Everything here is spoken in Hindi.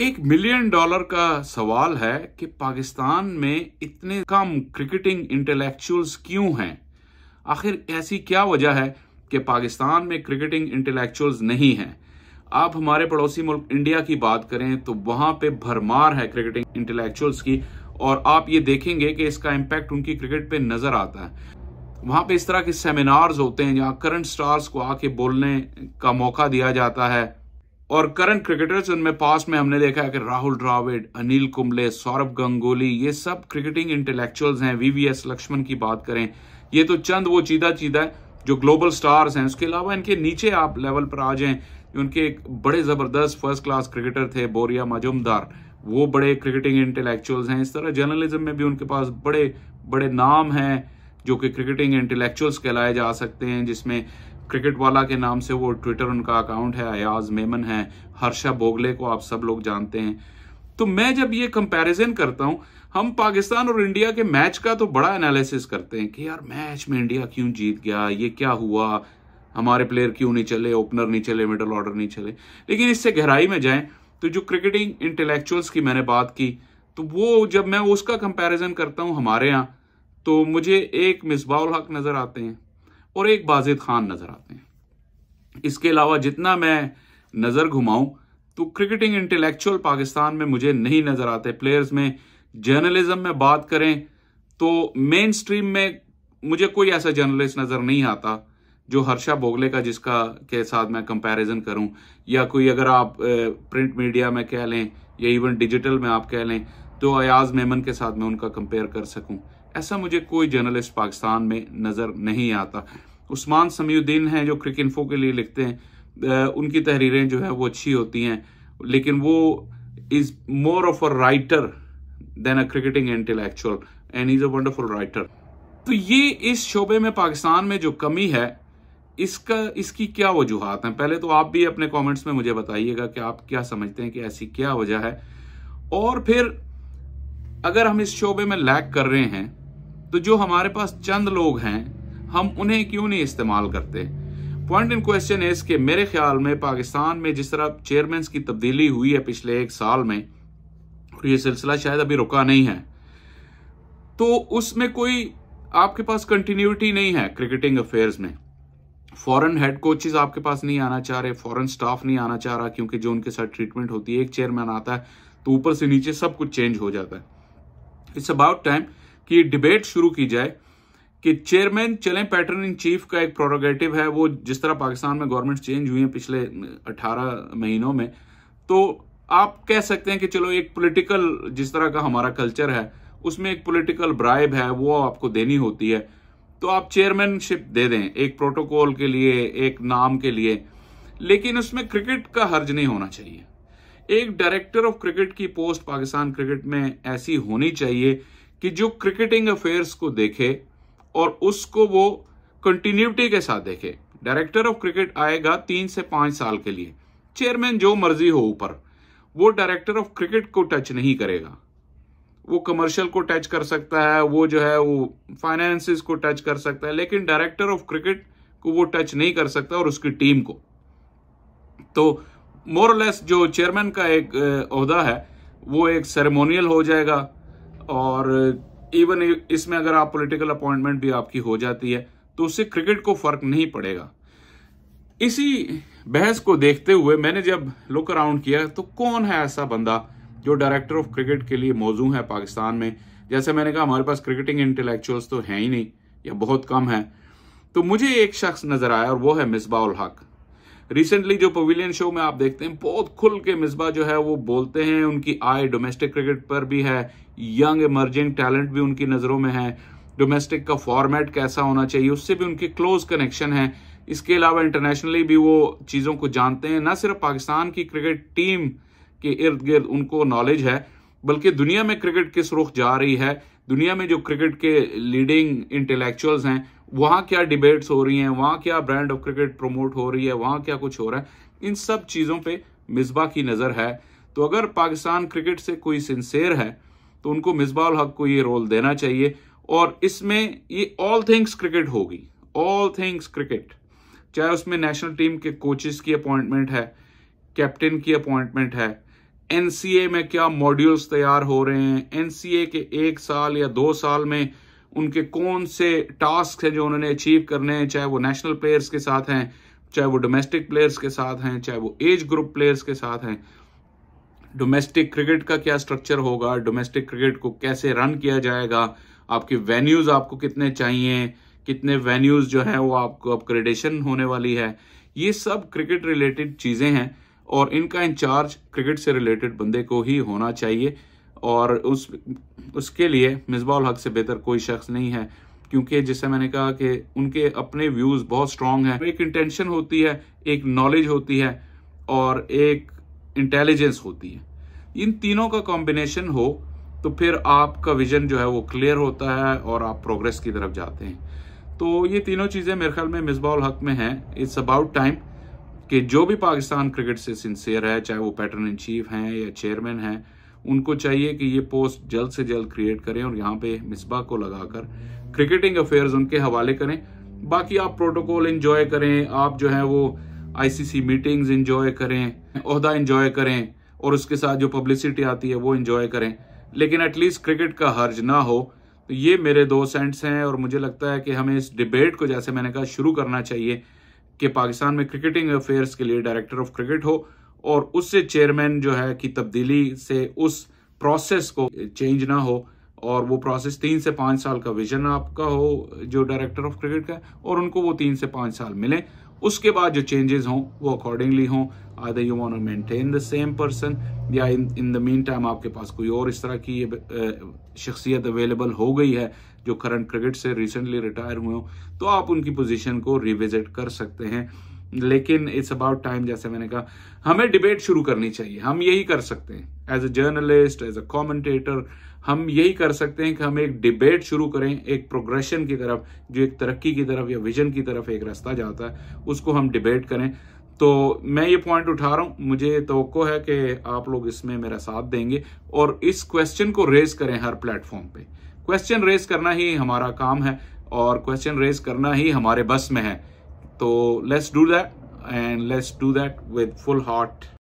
एक मिलियन डॉलर का सवाल है कि पाकिस्तान में इतने कम क्रिकेटिंग इंटेलेक्चुअल्स क्यों हैं आखिर ऐसी क्या वजह है कि पाकिस्तान में क्रिकेटिंग इंटेलेक्चुअल्स नहीं हैं आप हमारे पड़ोसी मुल्क इंडिया की बात करें तो वहां पे भरमार है क्रिकेटिंग इंटेलेक्चुअल्स की और आप ये देखेंगे कि इसका इम्पैक्ट उनकी क्रिकेट पे नजर आता है वहां पे इस तरह के सेमिनार्स होते हैं जहाँ करंट स्टार्स को आके बोलने का मौका दिया जाता है और करंट क्रिकेटर्स उनमें पास में हमने देखा है कि राहुल द्राविड अनिल कुंबले सौरभ गंगोली ये सब क्रिकेटिंग इंटेलेक्चुअल्स हैं वीवीएस लक्ष्मण की बात करें ये तो चंद वो चीदा चीदा है जो ग्लोबल स्टार्स हैं उसके अलावा इनके नीचे आप लेवल पर आ जाएं उनके एक बड़े ज़बरदस्त फर्स्ट क्लास क्रिकेटर थे बोरिया मजुमदार वो बड़े क्रिकेटिंग इंटेलेक्चुअल्स हैं इस तरह जर्नलिज्म में भी उनके पास बड़े बड़े नाम हैं जो कि क्रिकेटिंग इंटेलेक्चुअल्स कहलाए जा सकते हैं जिसमें क्रिकेट वाला के नाम से वो ट्विटर उनका अकाउंट है अयाज मेमन है हर्षा बोगले को आप सब लोग जानते हैं तो मैं जब ये कंपैरिजन करता हूं हम पाकिस्तान और इंडिया के मैच का तो बड़ा एनालिसिस करते हैं कि यार मैच में इंडिया क्यों जीत गया ये क्या हुआ हमारे प्लेयर क्यों नहीं चले ओपनर नहीं चले मिडल ऑर्डर नहीं चले लेकिन इससे गहराई में जाएं तो जो क्रिकेटिंग इंटेलेक्चुअल्स की मैंने बात की तो वो जब मैं उसका कंपैरिजन करता हूँ हमारे यहाँ तो मुझे एक मिसबाउल हक नज़र आते हैं और एक बाजिद खान नजर आते हैं इसके अलावा जितना मैं नज़र घुमाऊं तो क्रिकेटिंग इंटेलेक्चुअल पाकिस्तान में मुझे नहीं नज़र आते प्लेयर्स में जर्नलिज्म में बात करें तो मेन स्ट्रीम में मुझे कोई ऐसा जर्नलिस्ट नज़र नहीं आता जो हर्षा बोगले का जिसका के साथ मैं कंपैरिजन करूं या कोई अगर आप प्रिंट मीडिया में कह लें या इवन डिजिटल में आप कह लें तो अयाज मेमन के साथ मैं उनका कंपेयर कर सकूं ऐसा मुझे कोई जर्नलिस्ट पाकिस्तान में नज़र नहीं आता उस्मान समीउद्दीन हैं जो क्रिक इन्फो के लिए लिखते हैं उनकी तहरीरें जो है वो अच्छी होती हैं लेकिन वो is more of a writer than a cricketing intellectual and is a wonderful writer तो ये इस शोबे में पाकिस्तान में जो कमी है इसका इसकी क्या वजूहत हैं पहले तो आप भी अपने कमेंट्स में मुझे बताइएगा कि आप क्या समझते हैं कि ऐसी क्या वजह है और फिर अगर हम इस शोबे में लैग कर रहे हैं तो जो हमारे पास चंद लोग हैं हम उन्हें क्यों नहीं इस्तेमाल करते पॉइंट इन क्वेश्चन है इसके मेरे ख्याल में पाकिस्तान में जिस तरह चेयरमैन की तब्दीली हुई है पिछले एक साल में और ये सिलसिला शायद अभी रुका नहीं है तो उसमें कोई आपके पास कंटिन्यूटी नहीं है क्रिकेटिंग अफेयर्स में फॉरेन हेड कोचेज आपके पास नहीं आना चाह रहे फॉरेन स्टाफ नहीं आना चाह रहा क्योंकि जो उनके साथ ट्रीटमेंट होती है एक चेयरमैन आता है तो ऊपर से नीचे सब कुछ चेंज हो जाता है इट्स अबाउट टाइम कि डिबेट शुरू की जाए कि चेयरमैन चले पैटर्न इन चीफ का एक प्रोरोगेटिव है वो जिस तरह पाकिस्तान में गवर्नमेंट चेंज हुई है पिछले 18 महीनों में तो आप कह सकते हैं कि चलो एक पॉलिटिकल जिस तरह का हमारा कल्चर है उसमें एक पॉलिटिकल ब्राइब है वो आपको देनी होती है तो आप चेयरमैनशिप दे दें एक प्रोटोकॉल के लिए एक नाम के लिए लेकिन उसमें क्रिकेट का हर्ज नहीं होना चाहिए एक डायरेक्टर ऑफ क्रिकेट की पोस्ट पाकिस्तान क्रिकेट में ऐसी होनी चाहिए कि जो क्रिकेटिंग अफेयर्स को देखे और उसको वो कंटिन्यूटी के साथ देखे डायरेक्टर ऑफ क्रिकेट आएगा तीन से पांच साल के लिए चेयरमैन जो मर्जी हो ऊपर वो डायरेक्टर ऑफ क्रिकेट को टच नहीं करेगा वो कमर्शियल को टच कर सकता है वो जो है वो फाइनेंसिस को टच कर सकता है लेकिन डायरेक्टर ऑफ क्रिकेट को वो टच नहीं कर सकता और उसकी टीम को तो मोरलेस जो चेयरमैन का एक अहदा है वो एक सेरेमोनियल हो जाएगा और इवन इसमें अगर आप पॉलिटिकल अपॉइंटमेंट भी आपकी हो जाती है तो उससे क्रिकेट को फर्क नहीं पड़ेगा इसी बहस को देखते हुए मैंने जब लुक अराउंड किया तो कौन है ऐसा बंदा जो डायरेक्टर ऑफ क्रिकेट के लिए मौजू है पाकिस्तान में जैसे मैंने कहा हमारे पास क्रिकेटिंग इंटेलेक्चुअल्स तो हैं ही नहीं या बहुत कम है तो मुझे एक शख्स नज़र आया और वो है मिसबाउल हक रिसेंटली जो पवेलियन शो में आप देखते हैं बहुत खुल के मिसबा जो है वो बोलते हैं उनकी आय डोमेस्टिक क्रिकेट पर भी है यंग इमर्जिंग टैलेंट भी उनकी नज़रों में है डोमेस्टिक का फॉर्मेट कैसा होना चाहिए उससे भी उनके क्लोज कनेक्शन है इसके अलावा इंटरनेशनली भी वो चीज़ों को जानते हैं ना सिर्फ पाकिस्तान की क्रिकेट टीम के इर्द गिर्द उनको नॉलेज है बल्कि दुनिया में क्रिकेट किस रुख जा रही है दुनिया में जो क्रिकेट के लीडिंग इंटेलेक्चुअल्स हैं वहाँ क्या डिबेट्स हो रही हैं वहाँ क्या ब्रांड ऑफ क्रिकेट प्रमोट हो रही है वहाँ क्या कुछ हो रहा है इन सब चीज़ों पर मिसबा की नज़र है तो अगर पाकिस्तान क्रिकेट से कोई सिंसेर है तो उनको मिसबा हक को ये रोल देना चाहिए और इसमें ये ऑल थिंग्स क्रिकेट होगी ऑल थिंग्स क्रिकेट चाहे उसमें नेशनल टीम के कोचिज की अपॉइंटमेंट है कैप्टन की अपॉइंटमेंट है एनसीए में क्या मॉड्यूल्स तैयार हो रहे हैं एनसीए के एक साल या दो साल में उनके कौन से टास्क हैं जो उन्होंने अचीव करने हैं चाहे वो नेशनल प्लेयर्स के साथ हैं चाहे वो डोमेस्टिक प्लेयर्स के साथ हैं चाहे वो एज ग्रुप प्लेयर्स के साथ हैं डोमेस्टिक क्रिकेट का क्या स्ट्रक्चर होगा डोमेस्टिक क्रिकेट को कैसे रन किया जाएगा आपके वेन्यूज़ आपको कितने चाहिए कितने वेन्यूज़ जो है वो आपको अपग्रेडेशन होने वाली है ये सब क्रिकेट रिलेटेड चीज़ें हैं और इनका इंचार्ज क्रिकेट से रिलेटेड बंदे को ही होना चाहिए और उस उसके लिए मिसबाउल हक से बेहतर कोई शख्स नहीं है क्योंकि जैसे मैंने कहा कि उनके अपने व्यूज़ बहुत स्ट्रांग हैं एक इंटेंशन होती है एक नॉलेज होती है और एक इंटेलिजेंस होती है इन तीनों का कॉम्बिनेशन हो तो फिर आपका विजन जो है वो क्लियर होता है और आप प्रोग्रेस की तरफ जाते हैं तो ये तीनों चीज़ें मेरे ख्याल में मिसबाउल हक में हैं इट्स अबाउट टाइम कि जो भी पाकिस्तान क्रिकेट से सिंसियर है चाहे वो पैटर्न इन चीफ हैं या चेयरमैन हैं उनको चाहिए कि ये पोस्ट जल्द से जल्द क्रिएट करें और यहाँ पे मिसबा को लगाकर क्रिकेटिंग अफेयर्स उनके हवाले करें बाकी आप प्रोटोकॉल इंजॉय करें आप जो है वो आईसीसी मीटिंग्स इंजॉय करें अहदा इंजॉय करें और उसके साथ जो पब्लिसिटी आती है वो इंजॉय करें लेकिन एटलीस्ट क्रिकेट का हर्ज ना हो तो ये मेरे दो सेंट्स हैं और मुझे लगता है कि हमें इस डिबेट को जैसे मैंने कहा शुरू करना चाहिए कि पाकिस्तान में क्रिकेटिंग अफेयर्स के लिए डायरेक्टर ऑफ क्रिकेट हो और उससे चेयरमैन जो है कि तब्दीली से उस प्रोसेस को चेंज ना हो और वो प्रोसेस तीन से पाँच साल का विजन आपका हो जो डायरेक्टर ऑफ क्रिकेट का और उनको वो तीन से पाँच साल मिले उसके बाद जो चेंजेस हों वो अकॉर्डिंगली हों either you want maintain the same person या in in the meantime आपके पास कोई और इस तरह की शख्सियत अवेलेबल हो गई है जो करंट क्रिकेट से रिसेंटली रिटायर हुए हों तो आप उनकी पोजीशन को रिविजिट कर सकते हैं लेकिन इट्स अबाउट टाइम जैसे मैंने कहा हमें डिबेट शुरू करनी चाहिए हम यही कर सकते हैं as a journalist as a commentator हम यही कर सकते हैं कि हम एक डिबेट शुरू करें एक प्रोग्रेशन की तरफ जो एक तरक्की की तरफ या विजन की तरफ एक रास्ता जाता है उसको हम डिबेट करें तो मैं ये पॉइंट उठा रहा हूं मुझे तो है कि आप लोग इसमें मेरा साथ देंगे और इस क्वेश्चन को रेज करें हर प्लेटफॉर्म पे क्वेश्चन रेज करना ही हमारा काम है और क्वेश्चन रेज करना ही हमारे बस में है So let's do that and let's do that with full heart